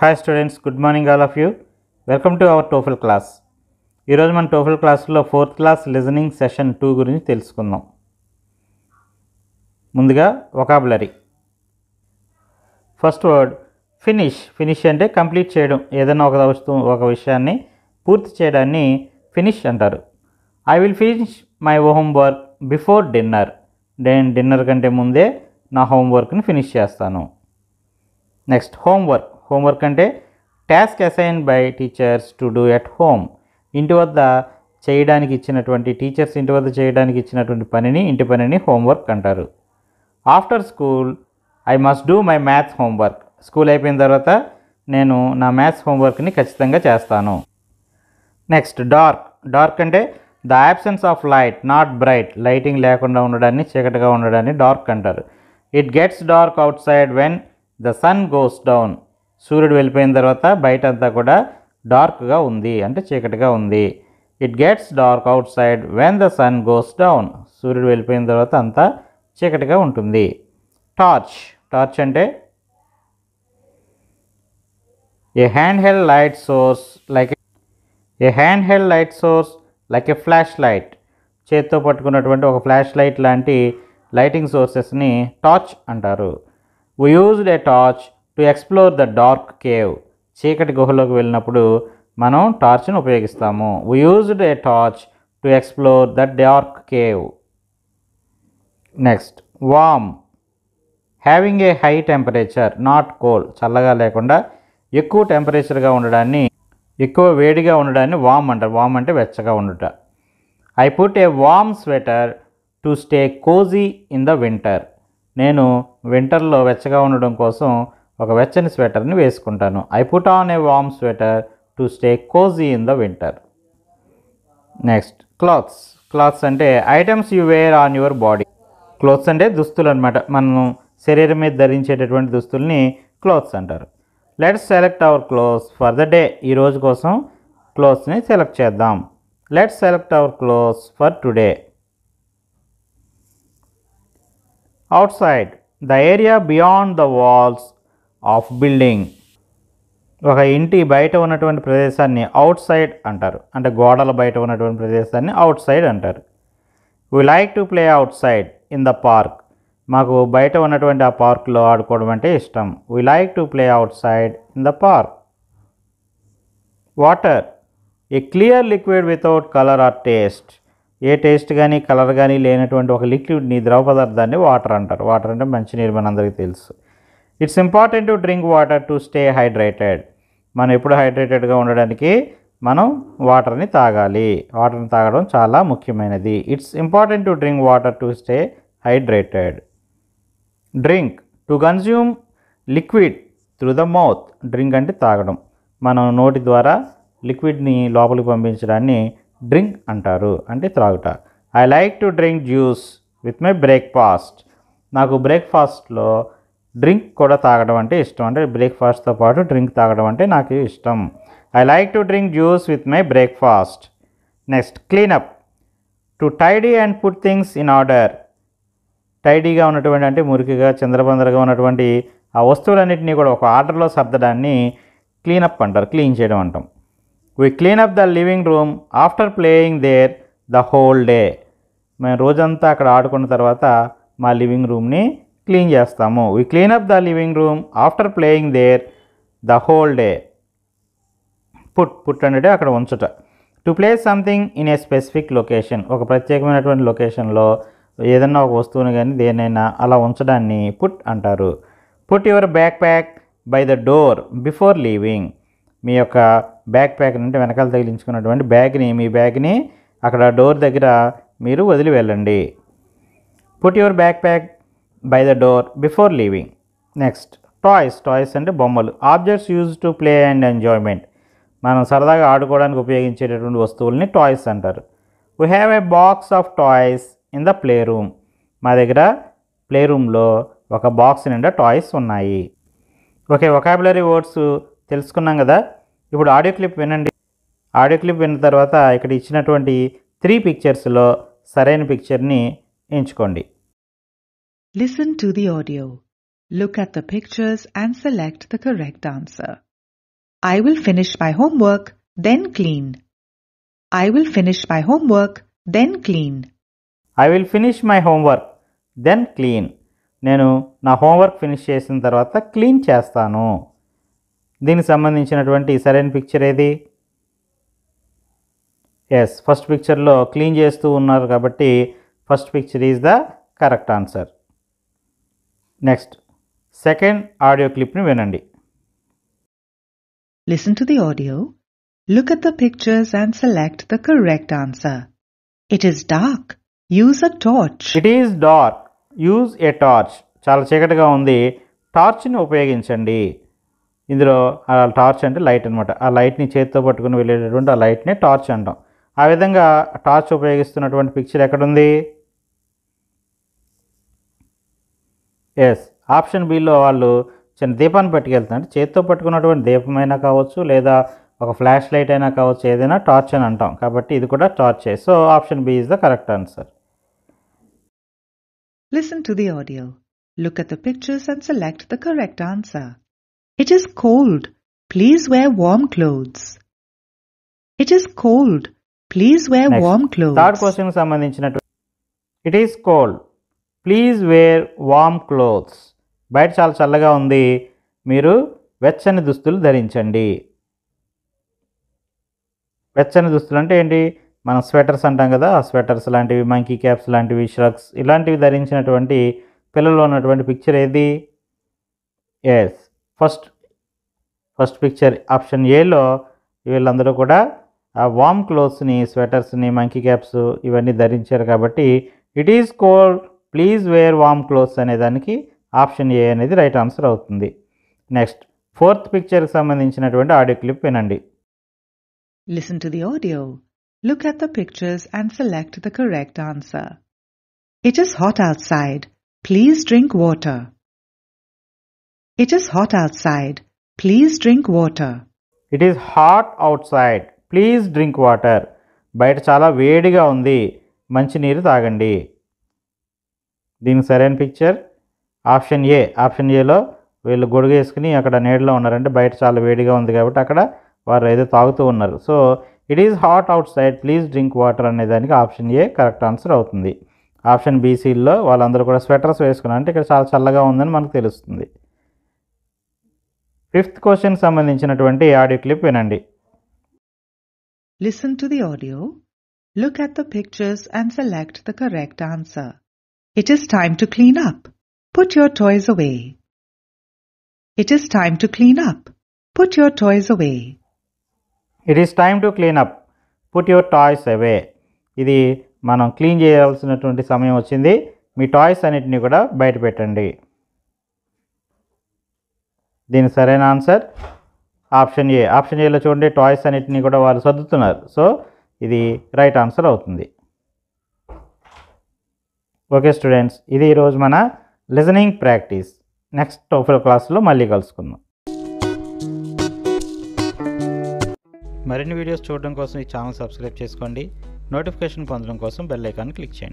Hi students good morning all of you welcome to our TOEFL class ఈరోజు మన TOEFL క్లాస్లో fourth class listening session two గురించి తెలుసుకుందాం ముందుగా vocabulary first word finish finish అంటే complete చేయడం ఏదైనా ఒక వస్తువు ఒక విషయాన్ని పూర్తి చేయడాన్ని ఫినిష్ అంటారు I will finish my homework before dinner నేను డిన్నర్ కంటే ముందే నా హోంవర్క్ని ఫినిష్ చేస్తాను నెక్స్ట్ హోంవర్క్ హోంవర్క్ అంటే task assign by teachers to do at home ఇంటి వద్ద చేయడానికి ఇచ్చినటువంటి టీచర్స్ ఇంటి వద్ద చేయడానికి ఇచ్చినటువంటి పనిని ఇంటి పనిని హోంవర్క్ అంటారు after school I must do my maths homework school అయిపోయిన తర్వాత నేను నా మ్యాథ్స్ హోంవర్క్ని ఖచ్చితంగా చేస్తాను నెక్స్ట్ డార్క్ డార్క్ అంటే the absence of light not bright lighting లేకుండా ఉండడాన్ని చీకటిగా ఉండడాన్ని డార్క్ అంటారు it gets dark outside when the sun goes down సూర్యుడు వెళ్ళిపోయిన తర్వాత బయట అంతా కూడా డార్క్గా ఉంది అంటే చీకటిగా ఉంది it gets dark outside when the sun goes down సూర్యుడు వెళ్ళిపోయిన తర్వాత అంతా చీకటిగా ఉంటుంది టార్చ్ టార్చ్ అంటే a hand held light source like a hand held light source like a flashlight చేత్తో పట్టుకున్నటువంటి ఒక ఫ్లాష్ లైట్ లాంటి లైటింగ్ సోర్సెస్ని టార్చ్ అంటారు we used a torch to explore the dark cave చీకటి గుహలోకి వెళ్ళినప్పుడు మనం టార్చ్ను ఉపయోగిస్తాము we used a torch to explore the dark cave next warm having a high temperature not cold చల్లగా లేకుండా ఎక్కువ టెంపరేచర్గా ఉండడాన్ని ఎక్కువ వేడిగా ఉండడాన్ని వామ్ అంటారు వామ్ అంటే వెచ్చగా ఉండుట I put a warm sweater to stay cosy in the winter నేను వింటర్లో వెచ్చగా ఉండడం కోసం ఒక వెచ్చని స్వెటర్ని వేసుకుంటాను I put on a warm sweater to stay cosy in the winter next clothes clothes అంటే items you wear on your body clothes అంటే దుస్తులు అనమాట మనం శరీరం మీద ధరించేటటువంటి దుస్తుల్ని క్లోత్స్ అంటారు let's select our clothes for the day ఈ రోజు కోసం క్లోత్స్ని సెలెక్ట్ చేద్దాం let's select our clothes for today outside the area beyond the walls of building ఒక ఇంటి బయట ఉన్నటువంటి ప్రదేశాన్ని అవుట్ సైడ్ అంటారు అంటే గోడల బయట ఉన్నటువంటి ప్రదేశాన్ని అవుట్ సైడ్ అంటారు we like to play outside in the park మాకు బయట ఉన్నటువంటి ఆ పార్క్లో ఆడుకోవడం అంటే ఇష్టం we like to play outside in the park water a clear liquid without colour or taste a taste కానీ కలర్ కానీ లేనటువంటి ఒక లిక్విడ్ని ద్రవ పదార్థాన్ని వాటర్ అంటారు వాటర్ అంటే మంచినీరు మన అందరికీ తెలుసు it's important to drink water to stay hydrated మనం ఎప్పుడు హైడ్రేటెడ్గా ఉండడానికి మనం వాటర్ని తాగాలి వాటర్ని తాగడం చాలా ముఖ్యమైనది it's important to drink water to stay hydrated drink to consume liquid through the mouth drink అంటే తాగడం మనం నోటి ద్వారా లిక్విడ్ని లోపలికి పంపించడాన్ని డ్రింక్ అంటారు అంటే త్రాగుట I like to drink juice with my breakfast నాకు బ్రేక్ఫాస్ట్లో డ్రింక్ కూడా తాగడం అంటే ఇష్టం అంటే బ్రేక్ఫాస్ట్తో పాటు డ్రింక్ తాగడం అంటే నాకు ఇష్టం I like to drink juice with my breakfast next clean up to tidy and put things in order టైడీగా ఉన్నటువంటి అంటే మురికిగా చంద్రబందరగా ఉన్నటువంటి ఆ వస్తువులన్నింటినీ కూడా ఒక ఆర్డర్లో సర్దడాన్ని క్లీనప్ అంటారు క్లీన్ చేయడం అంటాం we clean up the living room after playing there the whole day మేము రోజంతా అక్కడ ఆడుకున్న తర్వాత మా లివింగ్ రూమ్ని క్లీన్ చేస్తాము we clean up the living room after playing there the whole day put put అంటే అక్కడ ఉంచుట to place something in a specific location ఒక ప్రత్యేకమైనటువంటి లొకేషన్లో ఏదన్నా ఒక వస్తువుని కానీ దేనైనా అలా ఉంచడాన్ని పుట్ అంటారు put your backpack by the door before leaving మీ యొక్క బ్యాక్ ప్యాక్ అంటే వెనకాల తగిలించుకున్నటువంటి బ్యాగ్ని మీ బ్యాగ్ని అక్కడ డోర్ దగ్గర మీరు వదిలి వెళ్ళండి put your backpack by the door before leaving next toys toys అంటే బొమ్మలు objects use to play and enjoyment మనం సరదాగా ఆడుకోవడానికి ఉపయోగించేటటువంటి వస్తువుల్ని టాయ్స్ అంటారు we have a box of toys in the playroom మా దగ్గర ప్లే రూమ్లో ఒక బాక్స్ నిండా టాయ్స్ ఉన్నాయి ఓకే ఒకాబులరీ వర్డ్స్ తెలుసుకున్నాం కదా ఇప్పుడు ఆడియో క్లిప్ వినండి ఆడియో క్లిప్ విన్న తర్వాత ఇక్కడ ఇచ్చినటువంటి త్రీ పిక్చర్స్లో సరైన పిక్చర్ని ఎంచుకోండి Listen to the audio. Look at the pictures and select the correct answer. I will finish my homework, then clean. I will finish my homework, then clean. I will finish my homework, then clean. నేను నా homework finish చేసిన తర్వాత clean చేస్తాను దీనికి సంబంధించినటువంటి సరైన picture ఏది yes first పిక్చర్లో క్లీన్ చేస్తూ ఉన్నారు కాబట్టి first picture is the correct answer next second audio క్లిప్ని వినండి listen to the audio look at the pictures and select the correct answer it is dark Use a torch it is dark use a torch చాలా చీకటిగా ఉంది టార్చ్ని ఉపయోగించండి ఇందులో ఆ torch అంటే light అనమాట ఆ లైట్ని చేతితో పట్టుకుని వెళ్ళేటటువంటి ఆ లైట్ని టార్చ్ అంటాం ఆ విధంగా టార్చ్ ఉపయోగిస్తున్నటువంటి పిక్చర్ ఎక్కడుంది ఎస్ ఆప్షన్ బిలో వాళ్ళు చిన్న దీపాన్ని పట్టుకెళ్తున్నారు చేతితో పట్టుకున్నటువంటి దీపమైనా కావచ్చు లేదా ఒక ఫ్లాష్ లైట్ అయినా కావచ్చు ఏదైనా టార్చ్ అని అంటాం కాబట్టి ఇది కూడా torch so option B is the correct answer listen to the audio look at the pictures and select the correct answer it is cold please wear warm clothes it is cold please wear warm clothes third question సంబంధించినటువంటి it is cold please wear warm clothes బయట చాలా చల్లగా ఉంది మీరు వెచ్చని దుస్తులు ధరించండి వెచ్చని దుస్తులు అంటే ఏంటి మనం స్వెటర్స్ అంటాం కదా ఆ స్వెటర్స్ లాంటివి మంకీ క్యాప్స్ లాంటివి ష్రగ్స్ ఇలాంటివి ధరించినటువంటి పిల్లలు ఉన్నటువంటి పిక్చర్ ఏది yes first first picture option ఏలో వీళ్ళందరూ కూడా ఆ వామ్ క్లోత్స్ని స్వెటర్స్ని మంకీ క్యాప్స్ ఇవన్నీ ధరించారు కాబట్టి it is cold please wear warm clothes అనేదానికి ఆప్షన్ ఏ అనేది రైట్ ఆన్సర్ అవుతుంది నెక్స్ట్ ఫోర్త్ పిక్చర్కి సంబంధించినటువంటి ఆడియో క్లిప్ వినండి listen to the audio look at the pictures and select the correct answer it is hot outside please drink water it is hot outside please drink water it is hot outside please drink water బయట చాలా వేడిగా ఉంది మంచినీరు తాగండి దీనికి సరైన picture option A option ఏలో వీళ్ళు గొడుగు వేసుకుని అక్కడ నీడలో ఉన్నారంటే బయట చాలా వేడిగా ఉంది కాబట్టి అక్కడ వారు ఏదో తాగుతూ ఉన్నారు so it is hot outside please drink water అనే దానికి ఆప్షన్ ఏ కరెక్ట్ ఆన్సర్ అవుతుంది ఆప్షన్ బీసీల్లో వాళ్ళందరూ కూడా స్వెటర్స్ వేసుకున్నారు అంటే ఇక్కడ చాలా చల్లగా ఉందని మనకు తెలుస్తుంది ఫిఫ్త్ క్వశ్చన్ సంబంధించినటువంటి ఆడియో క్లిప్ వినండి listen to the audio look at the pictures and select the correct answer It is time to clean up. Put your toys away. It is time to clean up. Put your toys away. It is time to clean up. Put your toys away ఇది మనం clean చేయాల్సినటువంటి సమయం వచ్చింది మీ toys అన్నిటిని కూడా బయట పెట్టండి దీని సరైన ఆన్సర్ ఆప్షన్ ఏ ఆప్షన్ ఏలో చూడండి టాయ్స్ అన్నిటిని కూడా వాళ్ళు సర్దుతున్నారు సో ఇది రైట్ ఆన్సర్ అవుతుంది ఓకే స్టూడెంట్స్ ఇది ఈరోజు మన లిజనింగ్ ప్రాక్టీస్ నెక్స్ట్ టోఫల్ క్లాస్లో మళ్ళీ కలుసుకుందాం మరిన్ని వీడియోస్ చూడడం కోసం ఈ ఛానల్ సబ్స్క్రైబ్ చేసుకోండి నోటిఫికేషన్ పొందడం కోసం బెల్ ఐకాన్ క్లిక్ చేయండి